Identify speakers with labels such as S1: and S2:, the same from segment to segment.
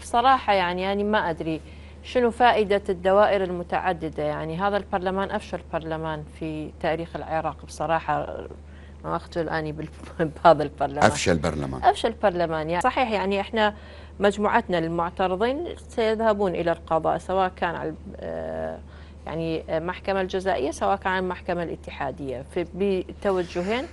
S1: بصراحة يعني يعني ما أدري شنو فائدة الدوائر المتعددة يعني هذا البرلمان أفشل برلمان في تاريخ العراق بصراحة ما أقتل أني بهذا البرلمان أفشل برلمان أفشل برلمان يعني صحيح يعني إحنا مجموعتنا المعترضين سيذهبون إلى القضاء سواء كان على آه، يعني المحكمة الجزائية سواء كان المحكمة الاتحادية بتوجهين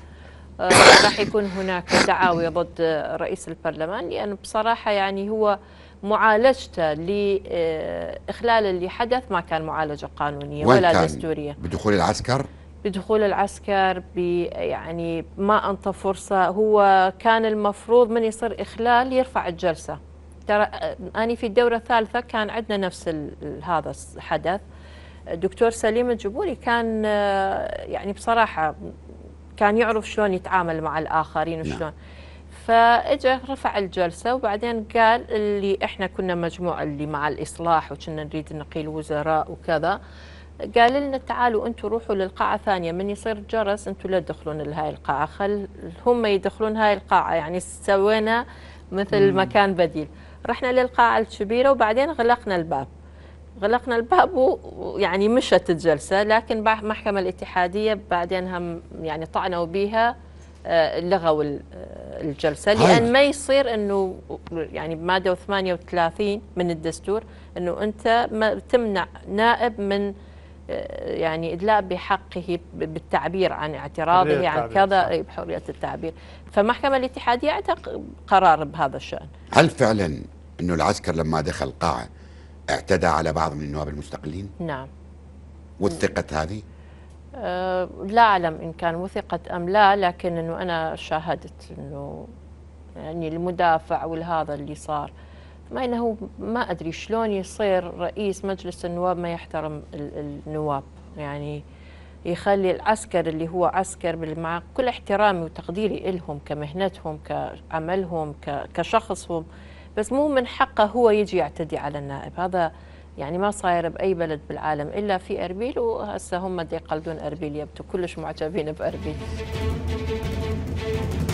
S1: آه، راح يكون هناك دعاوي ضد رئيس البرلمان لأن يعني بصراحة يعني هو معالجته لإخلال آه، اللي حدث ما كان معالجة قانونية ولا دستورية بدخول العسكر بدخول العسكر ب يعني ما أنطى فرصة هو كان المفروض من يصير إخلال يرفع الجلسة ترى آه، أنا في الدورة الثالثة كان عندنا نفس هذا الحدث الدكتور سليم الجبوري كان يعني بصراحة كان يعرف شلون يتعامل مع الآخرين نعم. وشلون نعم. فاجى رفع الجلسه وبعدين قال اللي احنا كنا مجموعه اللي مع الاصلاح وكنا نريد نقيل وزراء وكذا قال لنا تعالوا انتم روحوا للقاعه ثانيه من يصير جرس انتم لا تدخلون لهاي القاعه خل هم يدخلون هاي القاعه يعني سوينا مثل مكان بديل رحنا للقاعه الكبيره وبعدين غلقنا الباب غلقنا الباب ويعني مشت الجلسة لكن المحكمة الاتحادية بعدين هم يعني طعنوا بها آه، لغوا آه، الجلسة طيب. لأن ما يصير أنه يعني بمادة 38 من الدستور أنه أنت ما تمنع نائب من آه، يعني إدلاء بحقه بالتعبير عن اعتراضه عن كذا إيه، بحرية التعبير فمحكمة الاتحادية عندها قرار بهذا الشأن هل فعلا أنه العسكر لما دخل قاعة اعتدى على بعض من النواب المستقلين؟ نعم وثقت هذه؟ أه لا أعلم إن كان وثقت أم لا لكن أنه أنا شاهدت أنه يعني المدافع والهذا اللي صار ما أنه ما أدري شلون يصير رئيس مجلس النواب ما يحترم النواب يعني يخلي العسكر اللي هو عسكر مع كل احترامي وتقديري إلهم كمهنتهم كعملهم كشخصهم بس مو من حقه هو يجي يعتدي على النائب هذا يعني ما صاير باي بلد بالعالم الا في اربيل وهسه هم دي يقلدون اربيل يبدو كلش معجبين باربيل